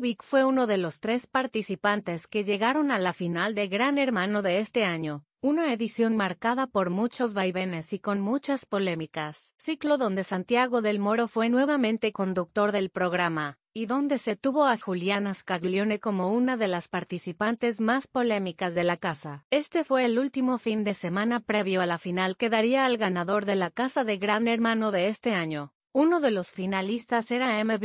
Vic fue uno de los tres participantes que llegaron a la final de Gran Hermano de este año, una edición marcada por muchos vaivenes y con muchas polémicas, ciclo donde Santiago del Moro fue nuevamente conductor del programa, y donde se tuvo a Juliana Scaglione como una de las participantes más polémicas de la casa. Este fue el último fin de semana previo a la final que daría al ganador de la casa de Gran Hermano de este año. Uno de los finalistas era M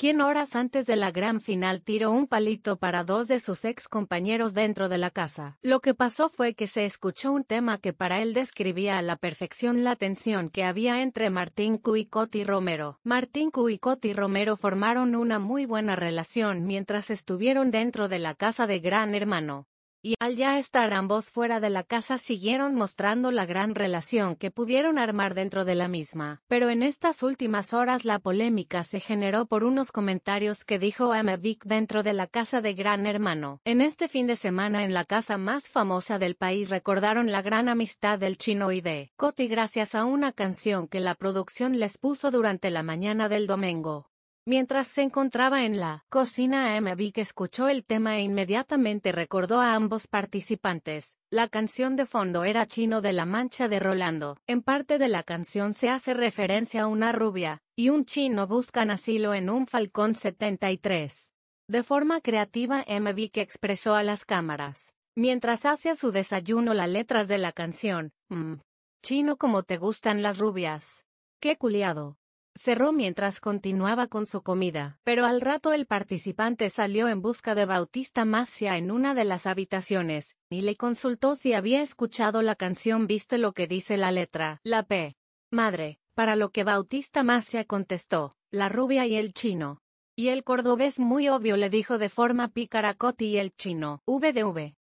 quien horas antes de la gran final tiró un palito para dos de sus ex compañeros dentro de la casa. Lo que pasó fue que se escuchó un tema que para él describía a la perfección la tensión que había entre Martín Cuicot y Romero. Martín Cuicot y Romero formaron una muy buena relación mientras estuvieron dentro de la casa de Gran Hermano y al ya estar ambos fuera de la casa siguieron mostrando la gran relación que pudieron armar dentro de la misma. Pero en estas últimas horas la polémica se generó por unos comentarios que dijo Emma dentro de la casa de Gran Hermano. En este fin de semana en la casa más famosa del país recordaron la gran amistad del chino y de Coti gracias a una canción que la producción les puso durante la mañana del domingo. Mientras se encontraba en la cocina, M. Vick escuchó el tema e inmediatamente recordó a ambos participantes. La canción de fondo era Chino de la Mancha de Rolando. En parte de la canción se hace referencia a una rubia y un chino buscan asilo en un Falcón 73. De forma creativa, M. que expresó a las cámaras, mientras hacía su desayuno, las letras de la canción. Mm, chino como te gustan las rubias. Qué culiado cerró mientras continuaba con su comida, pero al rato el participante salió en busca de Bautista Masia en una de las habitaciones, y le consultó si había escuchado la canción Viste lo que dice la letra, la P. Madre, para lo que Bautista Masia contestó, la rubia y el chino. Y el cordobés muy obvio le dijo de forma pícara Coti y el chino, VDV.